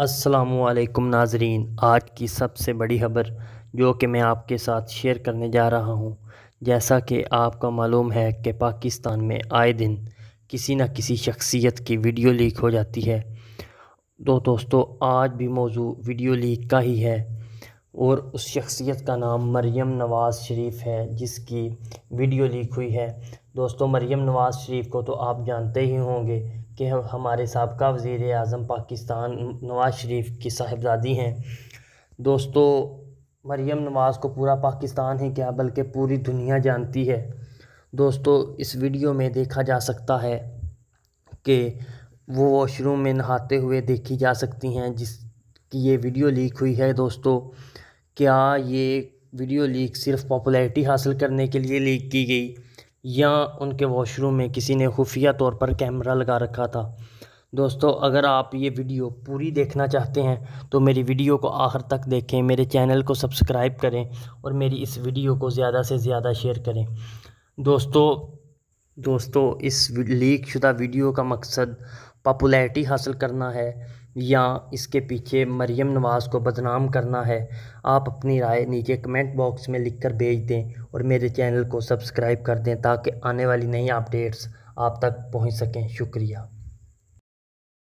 असलकुम नाजरीन आज की सबसे बड़ी खबर जो कि मैं आपके साथ शेयर करने जा रहा हूँ जैसा कि आपका मालूम है कि पाकिस्तान में आए दिन किसी न किसी शख्सियत की वीडियो लीक हो जाती है तो दोस्तों आज भी मौजू वीडियो लीक का ही है और उस शख्सियत का नाम मरियम नवाज़ शरीफ है जिसकी वीडियो लीक हुई है दोस्तों मरीम नवाज़ शरीफ को तो आप जानते ही होंगे कि हमारे सबका वज़ी अजम पाकिस्तान नवाज़ शरीफ की साहिबजादी हैं दोस्तों मरीम नवाज़ को पूरा पाकिस्तान ही क्या बल्कि पूरी दुनिया जानती है दोस्तों इस वीडियो में देखा जा सकता है कि वो वॉशरूम में नहाते हुए देखी जा सकती हैं जिसकी ये वीडियो लीक हुई है दोस्तों क्या ये वीडियो लीक सिर्फ पॉपुलैरिटी हासिल करने के लिए लीक की गई या उनके वॉशरूम में किसी ने खुफिया तौर पर कैमरा लगा रखा था दोस्तों अगर आप ये वीडियो पूरी देखना चाहते हैं तो मेरी वीडियो को आखिर तक देखें मेरे चैनल को सब्सक्राइब करें और मेरी इस वीडियो को ज़्यादा से ज़्यादा शेयर करें दोस्तों दोस्तों इस लीक शुदा वीडियो का मकसद पॉपुलैरिटी हासिल करना है या इसके पीछे मरियम नवाज़ को बदनाम करना है आप अपनी राय नीचे कमेंट बॉक्स में लिख कर भेज दें और मेरे चैनल को सब्सक्राइब कर दें ताकि आने वाली नई अपडेट्स आप तक पहुंच सकें शुक्रिया